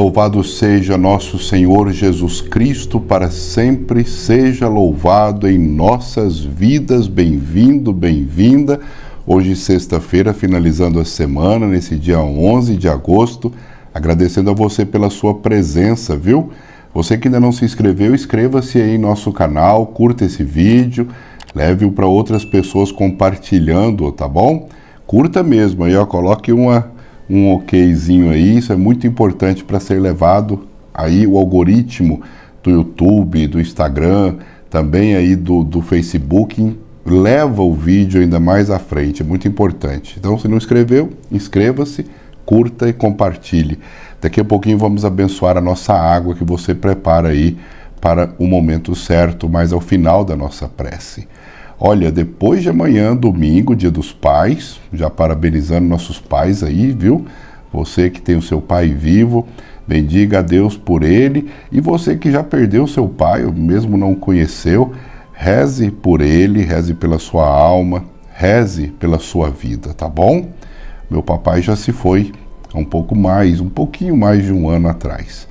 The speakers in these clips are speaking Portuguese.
Louvado seja nosso Senhor Jesus Cristo, para sempre seja louvado em nossas vidas. Bem-vindo, bem-vinda. Hoje, sexta-feira, finalizando a semana, nesse dia 11 de agosto, agradecendo a você pela sua presença, viu? Você que ainda não se inscreveu, inscreva-se aí em nosso canal, curta esse vídeo, leve-o para outras pessoas compartilhando, tá bom? Curta mesmo aí, ó, coloque uma um okzinho aí, isso é muito importante para ser levado aí o algoritmo do YouTube, do Instagram, também aí do, do Facebook, leva o vídeo ainda mais à frente, é muito importante. Então, se não inscreveu, inscreva-se, curta e compartilhe. Daqui a pouquinho vamos abençoar a nossa água que você prepara aí para o momento certo, mas ao final da nossa prece. Olha, depois de amanhã, domingo, dia dos pais, já parabenizando nossos pais aí, viu? Você que tem o seu pai vivo, bendiga a Deus por ele. E você que já perdeu o seu pai, ou mesmo não o conheceu, reze por ele, reze pela sua alma, reze pela sua vida, tá bom? Meu papai já se foi há um pouco mais, um pouquinho mais de um ano atrás.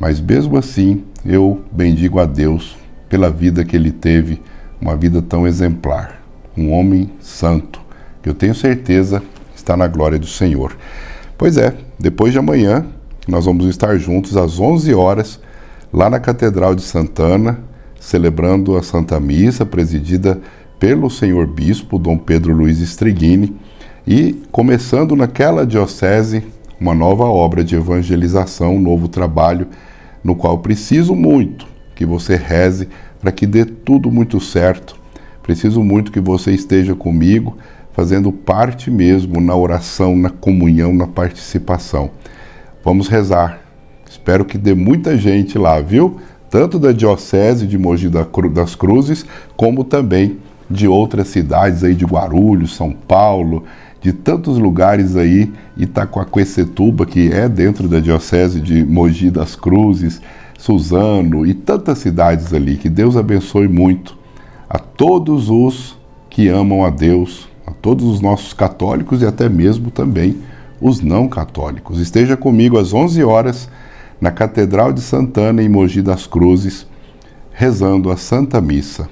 Mas mesmo assim, eu bendigo a Deus pela vida que ele teve uma vida tão exemplar, um homem santo, que eu tenho certeza está na glória do Senhor. Pois é, depois de amanhã nós vamos estar juntos às 11 horas lá na Catedral de Santana, celebrando a Santa Missa presidida pelo senhor bispo Dom Pedro Luiz Estreguini e começando naquela diocese uma nova obra de evangelização, um novo trabalho no qual preciso muito que você reze para que dê tudo muito certo. Preciso muito que você esteja comigo, fazendo parte mesmo na oração, na comunhão, na participação. Vamos rezar. Espero que dê muita gente lá, viu? Tanto da Diocese de Mogi das Cruzes, como também de outras cidades aí de Guarulhos, São Paulo, de tantos lugares aí, Itacoaquecetuba, que é dentro da Diocese de Mogi das Cruzes, Suzano e tantas cidades ali. Que Deus abençoe muito a todos os que amam a Deus, a todos os nossos católicos e até mesmo também os não católicos. Esteja comigo às 11 horas na Catedral de Santana em Mogi das Cruzes, rezando a Santa Missa.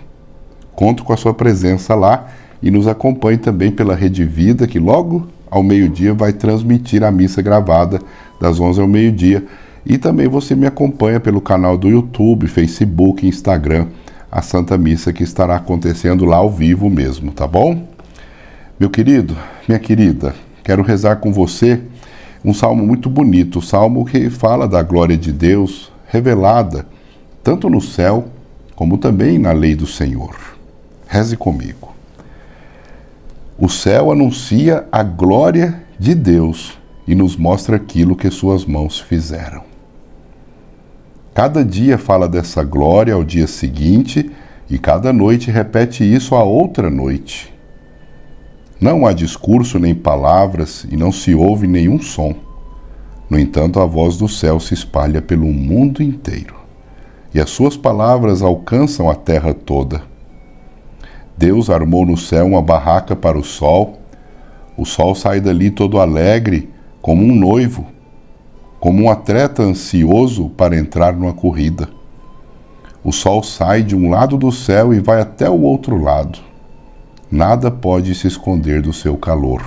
Conto com a sua presença lá e nos acompanhe também pela Rede Vida, que logo ao meio-dia vai transmitir a missa gravada das 11 ao meio-dia. E também você me acompanha pelo canal do YouTube, Facebook, Instagram, a Santa Missa que estará acontecendo lá ao vivo mesmo, tá bom? Meu querido, minha querida, quero rezar com você um salmo muito bonito, um salmo que fala da glória de Deus revelada tanto no céu como também na lei do Senhor. Reze comigo. O céu anuncia a glória de Deus e nos mostra aquilo que suas mãos fizeram. Cada dia fala dessa glória ao dia seguinte e cada noite repete isso à outra noite. Não há discurso nem palavras e não se ouve nenhum som. No entanto, a voz do céu se espalha pelo mundo inteiro e as suas palavras alcançam a terra toda. Deus armou no céu uma barraca para o sol. O sol sai dali todo alegre, como um noivo como um atleta ansioso para entrar numa corrida. O sol sai de um lado do céu e vai até o outro lado. Nada pode se esconder do seu calor.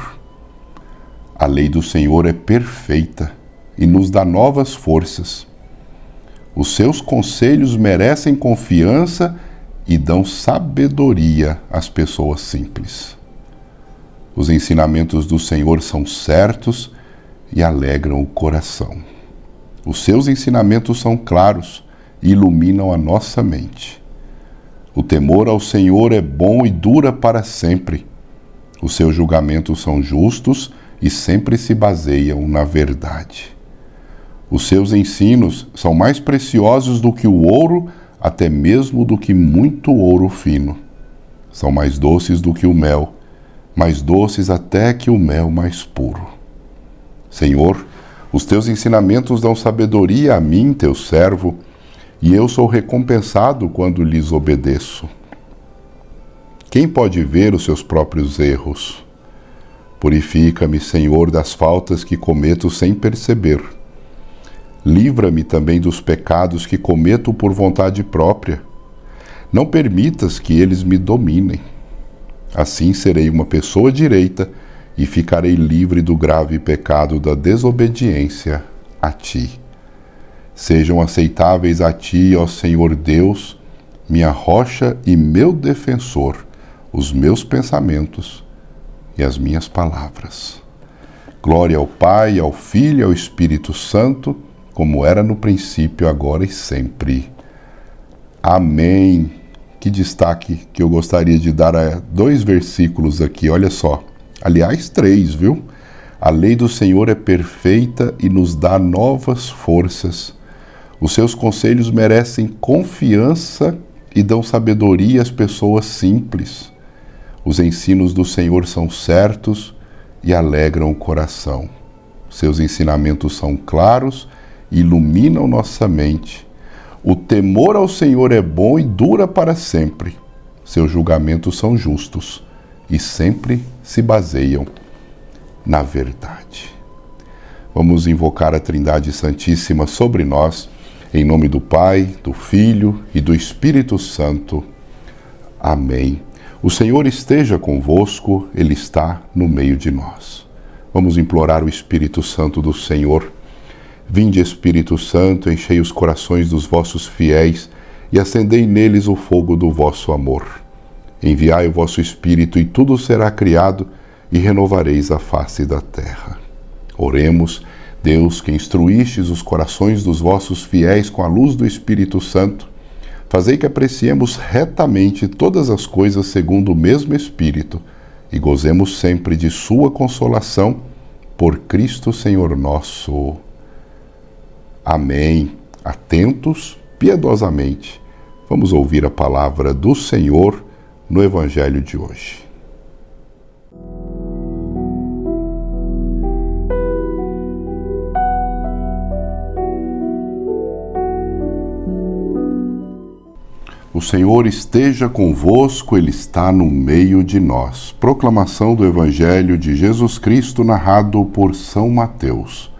A lei do Senhor é perfeita e nos dá novas forças. Os seus conselhos merecem confiança e dão sabedoria às pessoas simples. Os ensinamentos do Senhor são certos e alegram o coração. Os seus ensinamentos são claros e iluminam a nossa mente. O temor ao Senhor é bom e dura para sempre. Os seus julgamentos são justos e sempre se baseiam na verdade. Os seus ensinos são mais preciosos do que o ouro, até mesmo do que muito ouro fino. São mais doces do que o mel, mais doces até que o mel mais puro. Senhor, os teus ensinamentos dão sabedoria a mim, teu servo, e eu sou recompensado quando lhes obedeço. Quem pode ver os seus próprios erros? Purifica-me, Senhor, das faltas que cometo sem perceber. Livra-me também dos pecados que cometo por vontade própria. Não permitas que eles me dominem. Assim serei uma pessoa direita e ficarei livre do grave pecado da desobediência a ti. Sejam aceitáveis a ti, ó Senhor Deus, minha rocha e meu defensor, os meus pensamentos e as minhas palavras. Glória ao Pai, ao Filho e ao Espírito Santo, como era no princípio, agora e sempre. Amém. Que destaque que eu gostaria de dar a dois versículos aqui, olha só. Aliás, três, viu? A lei do Senhor é perfeita e nos dá novas forças. Os seus conselhos merecem confiança e dão sabedoria às pessoas simples. Os ensinos do Senhor são certos e alegram o coração. Seus ensinamentos são claros e iluminam nossa mente. O temor ao Senhor é bom e dura para sempre. Seus julgamentos são justos e sempre se baseiam na verdade. Vamos invocar a Trindade Santíssima sobre nós, em nome do Pai, do Filho e do Espírito Santo. Amém. O Senhor esteja convosco, Ele está no meio de nós. Vamos implorar o Espírito Santo do Senhor. Vinde, Espírito Santo, enchei os corações dos vossos fiéis e acendei neles o fogo do vosso amor. Enviai o vosso Espírito, e tudo será criado, e renovareis a face da terra. Oremos, Deus, que instruístes os corações dos vossos fiéis com a luz do Espírito Santo, fazei que apreciemos retamente todas as coisas segundo o mesmo Espírito, e gozemos sempre de Sua consolação, por Cristo Senhor nosso. Amém. Atentos, piedosamente, vamos ouvir a palavra do Senhor no Evangelho de hoje. O Senhor esteja convosco, Ele está no meio de nós. Proclamação do Evangelho de Jesus Cristo, narrado por São Mateus.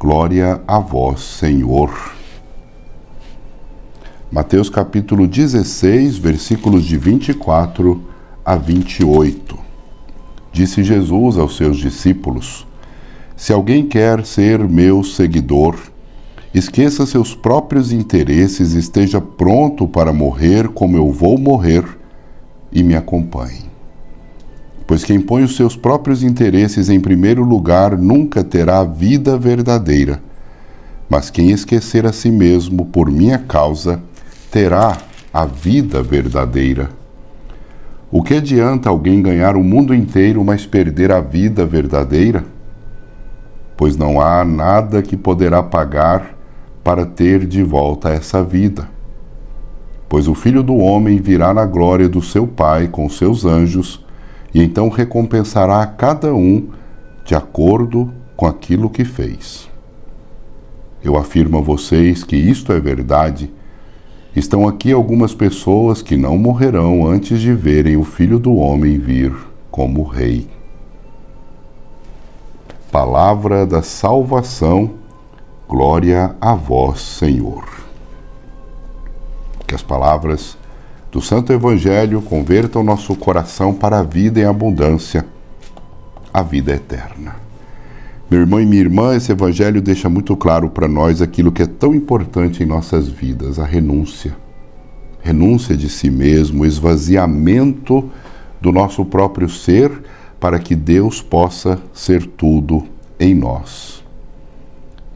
Glória a vós, Senhor. Mateus capítulo 16, versículos de 24 a 28. Disse Jesus aos seus discípulos: Se alguém quer ser meu seguidor, esqueça seus próprios interesses, e esteja pronto para morrer como eu vou morrer e me acompanhe. Pois quem põe os seus próprios interesses em primeiro lugar nunca terá a vida verdadeira. Mas quem esquecer a si mesmo por minha causa, terá a vida verdadeira. O que adianta alguém ganhar o mundo inteiro, mas perder a vida verdadeira? Pois não há nada que poderá pagar para ter de volta essa vida. Pois o Filho do Homem virá na glória do seu Pai com seus anjos, e então recompensará a cada um de acordo com aquilo que fez. Eu afirmo a vocês que isto é verdade Estão aqui algumas pessoas que não morrerão antes de verem o Filho do Homem vir como Rei. Palavra da salvação, glória a vós, Senhor. Que as palavras do Santo Evangelho convertam nosso coração para a vida em abundância, a vida eterna. Meu irmão e minha irmã, esse evangelho deixa muito claro para nós aquilo que é tão importante em nossas vidas, a renúncia. Renúncia de si mesmo, esvaziamento do nosso próprio ser para que Deus possa ser tudo em nós.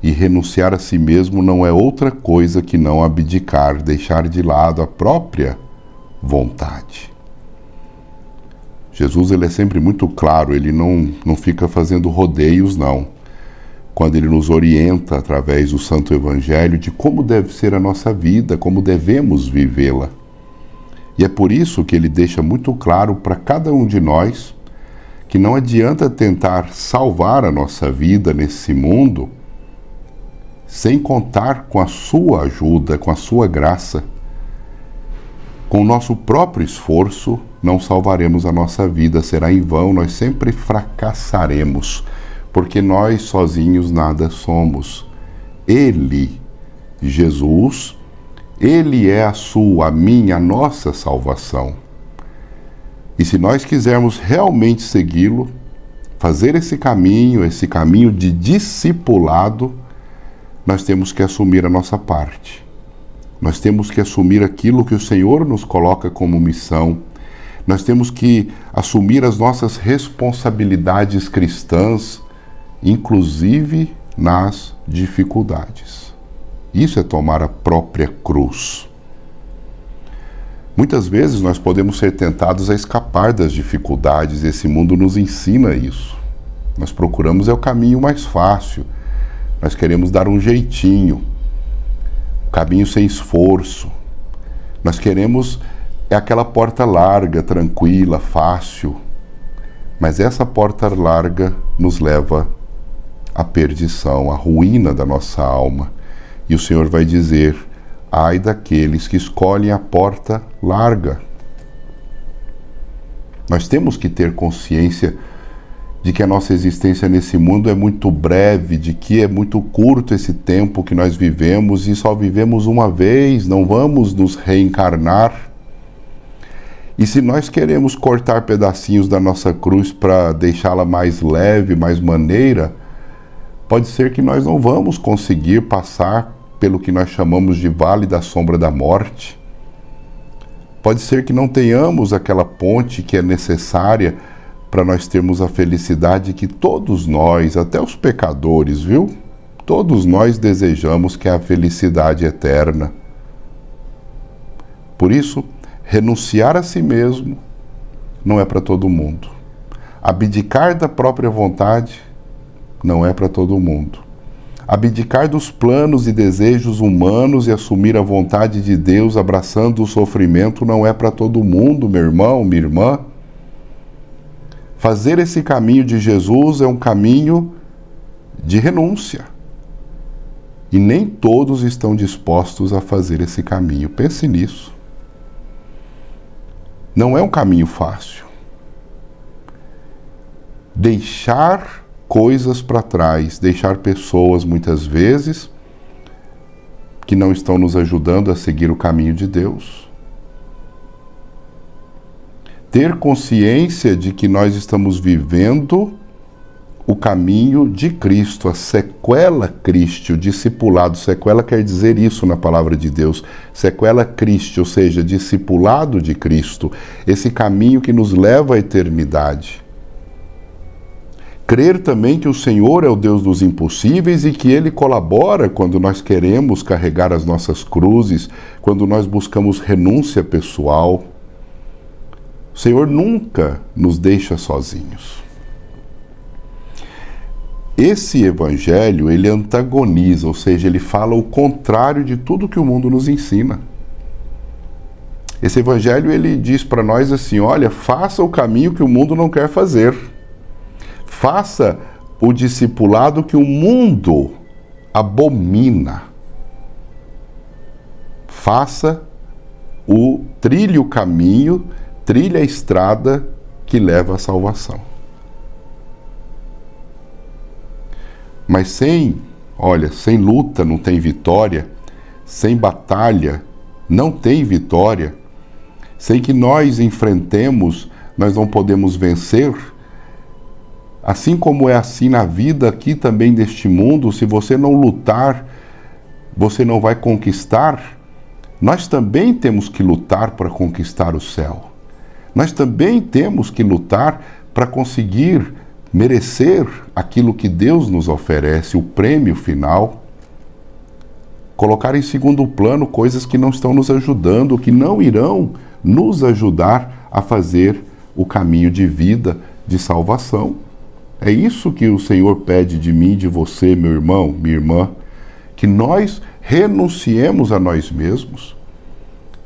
E renunciar a si mesmo não é outra coisa que não abdicar, deixar de lado a própria vontade. Jesus ele é sempre muito claro, ele não, não fica fazendo rodeios, não. Quando ele nos orienta através do Santo Evangelho de como deve ser a nossa vida, como devemos vivê-la. E é por isso que ele deixa muito claro para cada um de nós que não adianta tentar salvar a nossa vida nesse mundo sem contar com a sua ajuda, com a sua graça, com o nosso próprio esforço não salvaremos a nossa vida, será em vão, nós sempre fracassaremos, porque nós sozinhos nada somos. Ele, Jesus, ele é a sua, a minha, a nossa salvação. E se nós quisermos realmente segui-lo, fazer esse caminho, esse caminho de discipulado, nós temos que assumir a nossa parte. Nós temos que assumir aquilo que o Senhor nos coloca como missão nós temos que assumir as nossas responsabilidades cristãs, inclusive nas dificuldades. Isso é tomar a própria cruz. Muitas vezes nós podemos ser tentados a escapar das dificuldades, esse mundo nos ensina isso. Nós procuramos é o caminho mais fácil. Nós queremos dar um jeitinho, caminho sem esforço. Nós queremos é aquela porta larga, tranquila, fácil. Mas essa porta larga nos leva à perdição, à ruína da nossa alma. E o Senhor vai dizer: ai daqueles que escolhem a porta larga. Nós temos que ter consciência de que a nossa existência nesse mundo é muito breve, de que é muito curto esse tempo que nós vivemos e só vivemos uma vez, não vamos nos reencarnar e se nós queremos cortar pedacinhos da nossa cruz para deixá-la mais leve, mais maneira, pode ser que nós não vamos conseguir passar pelo que nós chamamos de vale da sombra da morte. Pode ser que não tenhamos aquela ponte que é necessária para nós termos a felicidade que todos nós, até os pecadores, viu? Todos nós desejamos que é a felicidade eterna. Por isso, Renunciar a si mesmo não é para todo mundo. Abdicar da própria vontade não é para todo mundo. Abdicar dos planos e desejos humanos e assumir a vontade de Deus abraçando o sofrimento não é para todo mundo, meu irmão, minha irmã. Fazer esse caminho de Jesus é um caminho de renúncia. E nem todos estão dispostos a fazer esse caminho. Pense nisso. Não é um caminho fácil. Deixar coisas para trás, deixar pessoas muitas vezes que não estão nos ajudando a seguir o caminho de Deus. Ter consciência de que nós estamos vivendo o caminho de Cristo, a sequela Cristo, o discipulado. Sequela quer dizer isso na palavra de Deus. Sequela Cristo, ou seja, discipulado de Cristo, esse caminho que nos leva à eternidade. Crer também que o Senhor é o Deus dos impossíveis e que Ele colabora quando nós queremos carregar as nossas cruzes, quando nós buscamos renúncia pessoal. O Senhor nunca nos deixa sozinhos esse evangelho ele antagoniza, ou seja, ele fala o contrário de tudo que o mundo nos ensina. Esse evangelho ele diz para nós assim: olha, faça o caminho que o mundo não quer fazer. Faça o discipulado que o mundo abomina. Faça o trilho o caminho, trilhe a estrada que leva à salvação. Mas sem, olha, sem luta não tem vitória, sem batalha não tem vitória, sem que nós enfrentemos, nós não podemos vencer. Assim como é assim na vida aqui também deste mundo, se você não lutar, você não vai conquistar. Nós também temos que lutar para conquistar o céu. Nós também temos que lutar para conseguir merecer aquilo que Deus nos oferece, o prêmio final, colocar em segundo plano coisas que não estão nos ajudando, que não irão nos ajudar a fazer o caminho de vida, de salvação. É isso que o Senhor pede de mim, de você, meu irmão, minha irmã, que nós renunciemos a nós mesmos,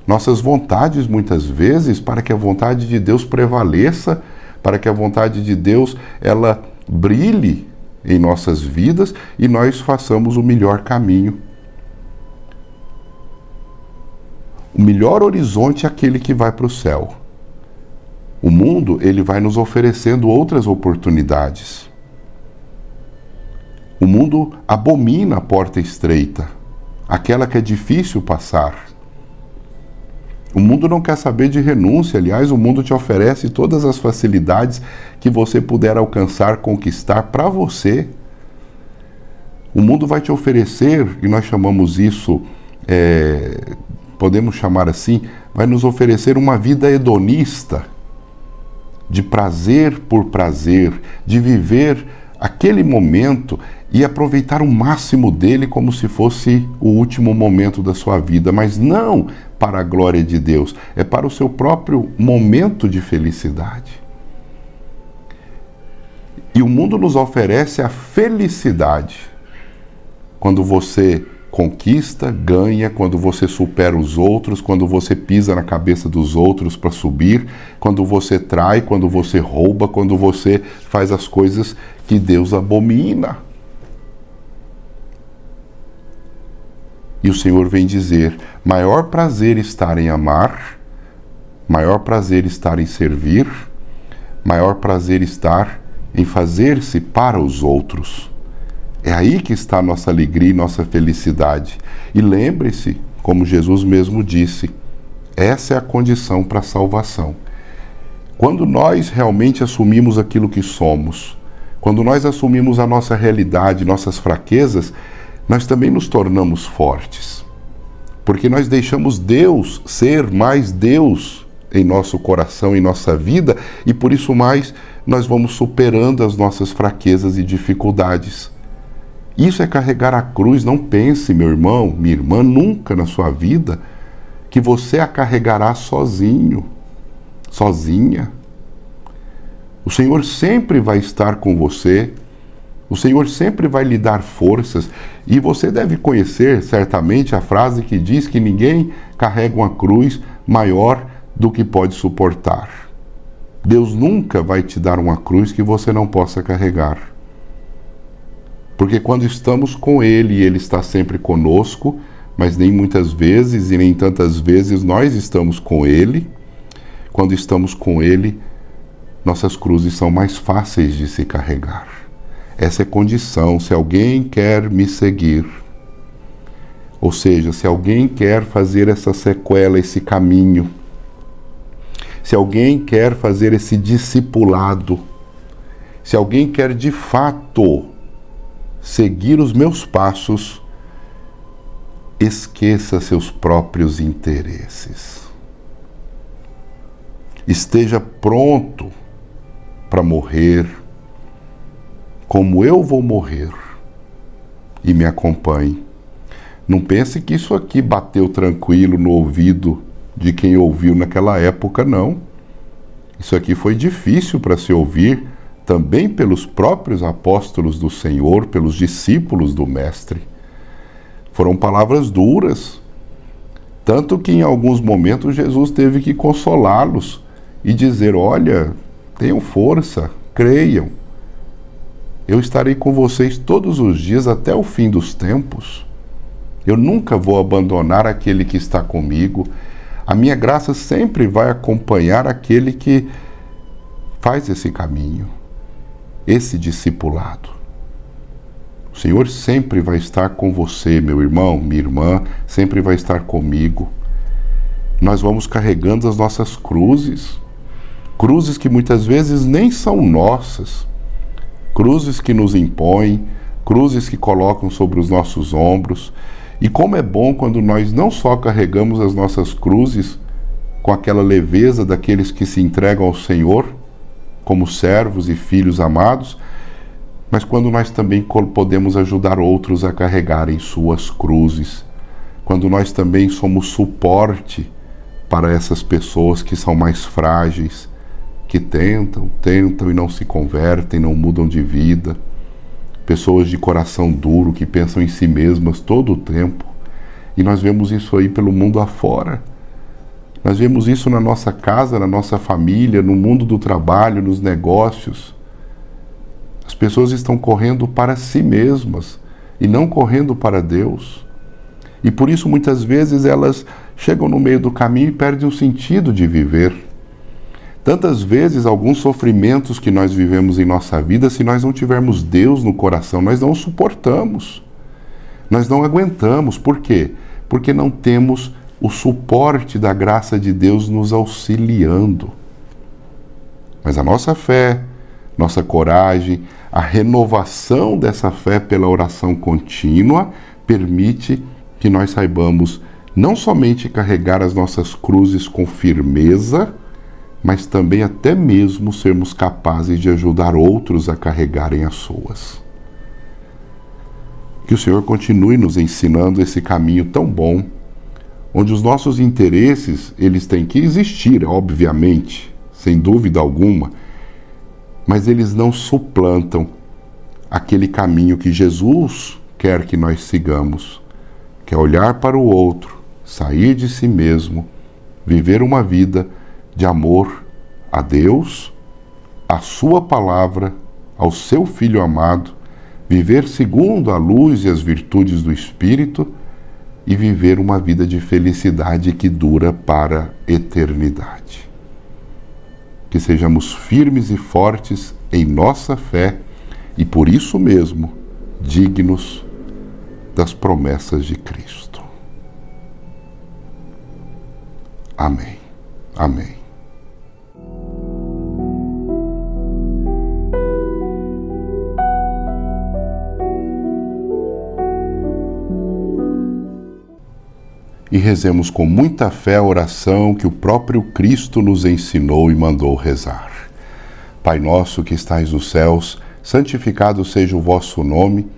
nossas vontades muitas vezes, para que a vontade de Deus prevaleça para que a vontade de Deus ela brilhe em nossas vidas e nós façamos o melhor caminho. O melhor horizonte é aquele que vai para o céu. O mundo ele vai nos oferecendo outras oportunidades. O mundo abomina a porta estreita, aquela que é difícil passar. O mundo não quer saber de renúncia, aliás, o mundo te oferece todas as facilidades que você puder alcançar, conquistar para você. O mundo vai te oferecer, e nós chamamos isso, é, podemos chamar assim, vai nos oferecer uma vida hedonista, de prazer por prazer, de viver aquele momento e aproveitar o máximo dele como se fosse o último momento da sua vida. Mas não, para a glória de Deus, é para o seu próprio momento de felicidade. E o mundo nos oferece a felicidade quando você conquista, ganha, quando você supera os outros, quando você pisa na cabeça dos outros para subir, quando você trai, quando você rouba, quando você faz as coisas que Deus abomina. E o Senhor vem dizer: maior prazer estar em amar, maior prazer estar em servir, maior prazer estar em fazer-se para os outros. É aí que está nossa alegria e nossa felicidade. E lembre-se, como Jesus mesmo disse, essa é a condição para a salvação. Quando nós realmente assumimos aquilo que somos, quando nós assumimos a nossa realidade, nossas fraquezas, nós também nos tornamos fortes, porque nós deixamos Deus ser mais Deus em nosso coração, em nossa vida, e por isso mais nós vamos superando as nossas fraquezas e dificuldades. Isso é carregar a cruz. Não pense, meu irmão, minha irmã, nunca na sua vida que você a carregará sozinho, sozinha. O Senhor sempre vai estar com você o Senhor sempre vai lhe dar forças e você deve conhecer certamente a frase que diz que ninguém carrega uma cruz maior do que pode suportar. Deus nunca vai te dar uma cruz que você não possa carregar. Porque quando estamos com Ele, Ele está sempre conosco, mas nem muitas vezes e nem tantas vezes nós estamos com Ele. Quando estamos com Ele, nossas cruzes são mais fáceis de se carregar. Essa é condição. Se alguém quer me seguir, ou seja, se alguém quer fazer essa sequela, esse caminho, se alguém quer fazer esse discipulado, se alguém quer de fato seguir os meus passos, esqueça seus próprios interesses. Esteja pronto para morrer como eu vou morrer e me acompanhe. Não pense que isso aqui bateu tranquilo no ouvido de quem ouviu naquela época, não. Isso aqui foi difícil para se ouvir também pelos próprios apóstolos do Senhor, pelos discípulos do Mestre. Foram palavras duras, tanto que em alguns momentos Jesus teve que consolá-los e dizer: Olha, tenham força, creiam. Eu estarei com vocês todos os dias até o fim dos tempos. Eu nunca vou abandonar aquele que está comigo. A minha graça sempre vai acompanhar aquele que faz esse caminho, esse discipulado. O Senhor sempre vai estar com você, meu irmão, minha irmã, sempre vai estar comigo. Nós vamos carregando as nossas cruzes, cruzes que muitas vezes nem são nossas cruzes que nos impõem, cruzes que colocam sobre os nossos ombros. E como é bom quando nós não só carregamos as nossas cruzes com aquela leveza daqueles que se entregam ao Senhor, como servos e filhos amados, mas quando nós também podemos ajudar outros a carregarem suas cruzes, quando nós também somos suporte para essas pessoas que são mais frágeis, que tentam, tentam e não se convertem, não mudam de vida. Pessoas de coração duro que pensam em si mesmas todo o tempo. E nós vemos isso aí pelo mundo afora. Nós vemos isso na nossa casa, na nossa família, no mundo do trabalho, nos negócios. As pessoas estão correndo para si mesmas e não correndo para Deus. E por isso muitas vezes elas chegam no meio do caminho e perdem o sentido de viver. Tantas vezes, alguns sofrimentos que nós vivemos em nossa vida, se nós não tivermos Deus no coração, nós não suportamos. Nós não aguentamos. Por quê? Porque não temos o suporte da graça de Deus nos auxiliando. Mas a nossa fé, nossa coragem, a renovação dessa fé pela oração contínua permite que nós saibamos não somente carregar as nossas cruzes com firmeza, mas também até mesmo sermos capazes de ajudar outros a carregarem as suas. Que o Senhor continue nos ensinando esse caminho tão bom, onde os nossos interesses, eles têm que existir, obviamente, sem dúvida alguma, mas eles não suplantam aquele caminho que Jesus quer que nós sigamos, que é olhar para o outro, sair de si mesmo, viver uma vida de amor a Deus, à Sua palavra, ao seu Filho amado, viver segundo a luz e as virtudes do Espírito e viver uma vida de felicidade que dura para a eternidade. Que sejamos firmes e fortes em nossa fé e por isso mesmo dignos das promessas de Cristo. Amém. Amém. e rezemos com muita fé a oração que o próprio Cristo nos ensinou e mandou rezar. Pai nosso que estais nos céus, santificado seja o vosso nome,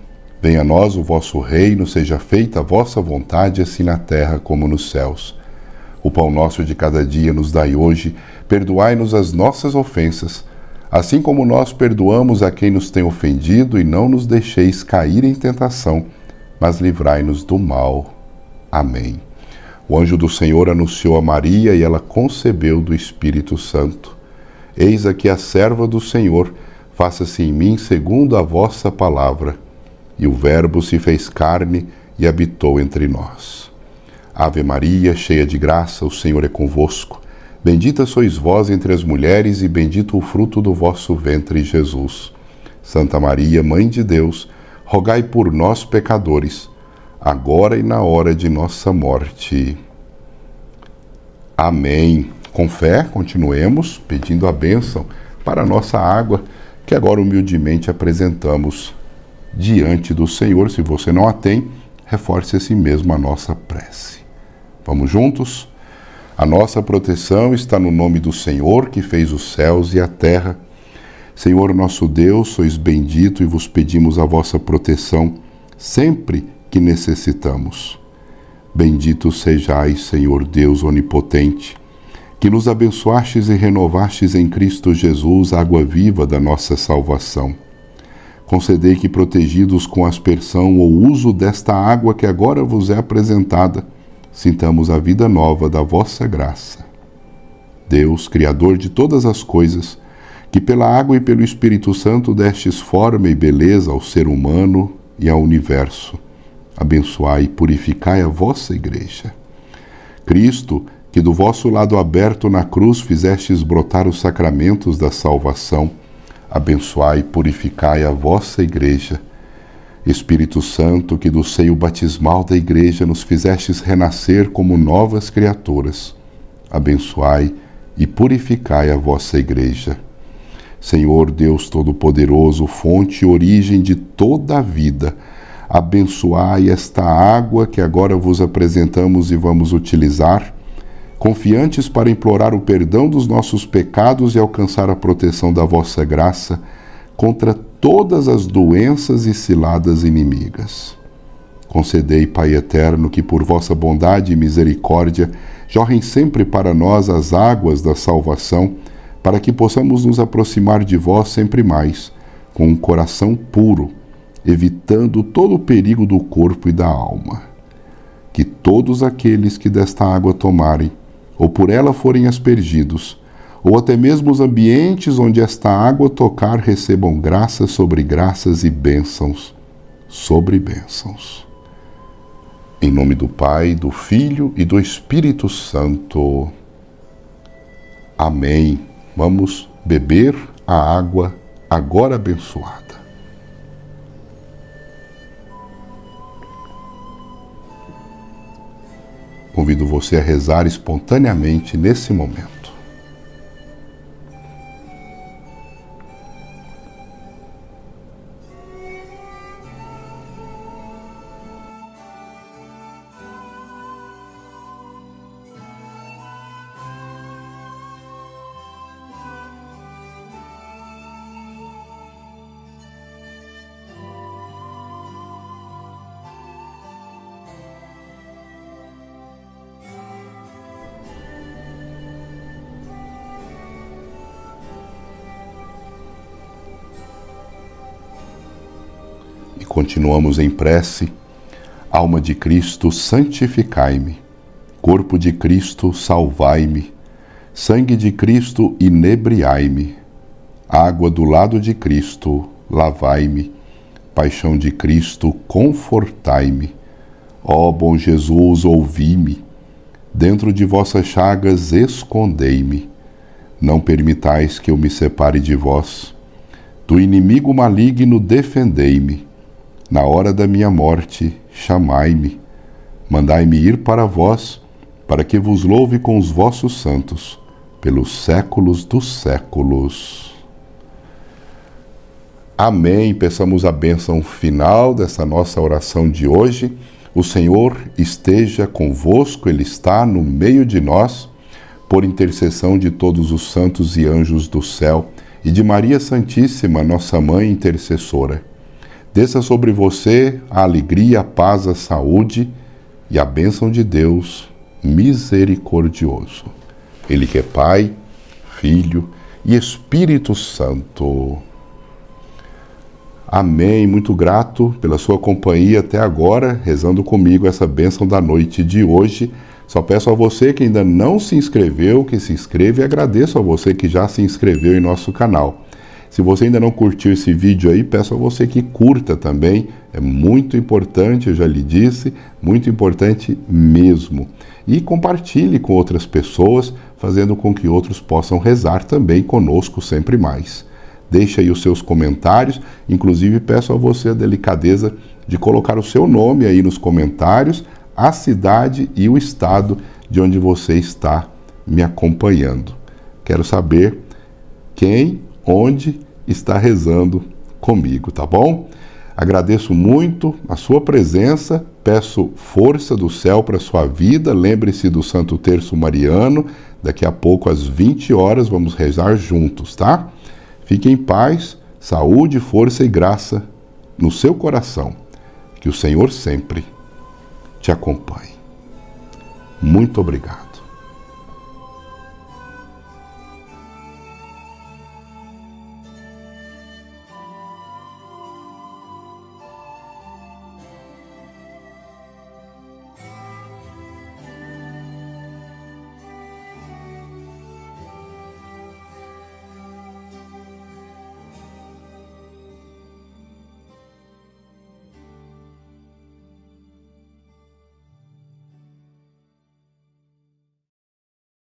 venha a nós o vosso reino, seja feita a vossa vontade, assim na terra como nos céus. O pão nosso de cada dia nos dai hoje, perdoai-nos as nossas ofensas, assim como nós perdoamos a quem nos tem ofendido, e não nos deixeis cair em tentação, mas livrai-nos do mal. Amém. O anjo do Senhor anunciou a Maria e ela concebeu do Espírito Santo. Eis aqui a serva do Senhor, faça-se em mim segundo a vossa palavra. E o Verbo se fez carne e habitou entre nós. Ave Maria, cheia de graça, o Senhor é convosco. Bendita sois vós entre as mulheres, e bendito o fruto do vosso ventre, Jesus. Santa Maria, Mãe de Deus, rogai por nós, pecadores agora e na hora de nossa morte. Amém. Com fé, continuemos pedindo a bênção para a nossa água, que agora humildemente apresentamos diante do Senhor. Se você não a tem, reforce assim mesmo a nossa prece. Vamos juntos? A nossa proteção está no nome do Senhor, que fez os céus e a terra. Senhor nosso Deus, sois bendito e vos pedimos a vossa proteção sempre que necessitamos. Bendito sejais, Senhor Deus Onipotente, que nos abençoastes e renovastes em Cristo Jesus, água viva da nossa salvação. Concedei que, protegidos com aspersão ou uso desta água que agora vos é apresentada, sintamos a vida nova da vossa graça. Deus, Criador de todas as coisas, que pela água e pelo Espírito Santo destes forma e beleza ao ser humano e ao universo abençoai e purificai a vossa igreja. Cristo, que do vosso lado aberto na cruz fizestes brotar os sacramentos da salvação, abençoai e purificai a vossa igreja. Espírito Santo, que do seio batismal da igreja nos fizestes renascer como novas criaturas, abençoai e purificai a vossa igreja. Senhor Deus Todo-Poderoso, fonte e origem de toda a vida, abençoai esta água que agora vos apresentamos e vamos utilizar, confiantes para implorar o perdão dos nossos pecados e alcançar a proteção da vossa graça contra todas as doenças e ciladas inimigas. Concedei, Pai eterno, que por vossa bondade e misericórdia jorrem sempre para nós as águas da salvação, para que possamos nos aproximar de vós sempre mais, com um coração puro evitando todo o perigo do corpo e da alma. Que todos aqueles que desta água tomarem, ou por ela forem aspergidos, ou até mesmo os ambientes onde esta água tocar recebam graças sobre graças e bênçãos sobre bênçãos. Em nome do Pai, do Filho e do Espírito Santo. Amém. Vamos beber a água agora abençoada. Convido você a rezar espontaneamente nesse momento. continuamos em prece. Alma de Cristo, santificai-me. Corpo de Cristo, salvai-me. Sangue de Cristo, inebriai-me. Água do lado de Cristo, lavai-me. Paixão de Cristo, confortai-me. Ó bom Jesus, ouvi-me. Dentro de vossas chagas, escondei-me. Não permitais que eu me separe de vós. Do inimigo maligno, defendei-me na hora da minha morte, chamai-me. Mandai-me ir para vós, para que vos louve com os vossos santos, pelos séculos dos séculos. Amém. Peçamos a bênção final dessa nossa oração de hoje. O Senhor esteja convosco, Ele está no meio de nós, por intercessão de todos os santos e anjos do céu e de Maria Santíssima, nossa mãe intercessora. Desça sobre você a alegria, a paz, a saúde e a bênção de Deus misericordioso. Ele que é Pai, Filho e Espírito Santo. Amém. Muito grato pela sua companhia até agora, rezando comigo essa bênção da noite de hoje. Só peço a você que ainda não se inscreveu, que se inscreva e agradeço a você que já se inscreveu em nosso canal. Se você ainda não curtiu esse vídeo aí, peço a você que curta também. É muito importante, eu já lhe disse, muito importante mesmo. E compartilhe com outras pessoas, fazendo com que outros possam rezar também conosco sempre mais. Deixe aí os seus comentários, inclusive peço a você a delicadeza de colocar o seu nome aí nos comentários, a cidade e o estado de onde você está me acompanhando. Quero saber quem onde está rezando comigo, tá bom? Agradeço muito a sua presença, peço força do céu para a sua vida. Lembre-se do Santo Terço Mariano. Daqui a pouco, às 20 horas, vamos rezar juntos, tá? Fique em paz, saúde, força e graça no seu coração. Que o Senhor sempre te acompanhe. Muito obrigado.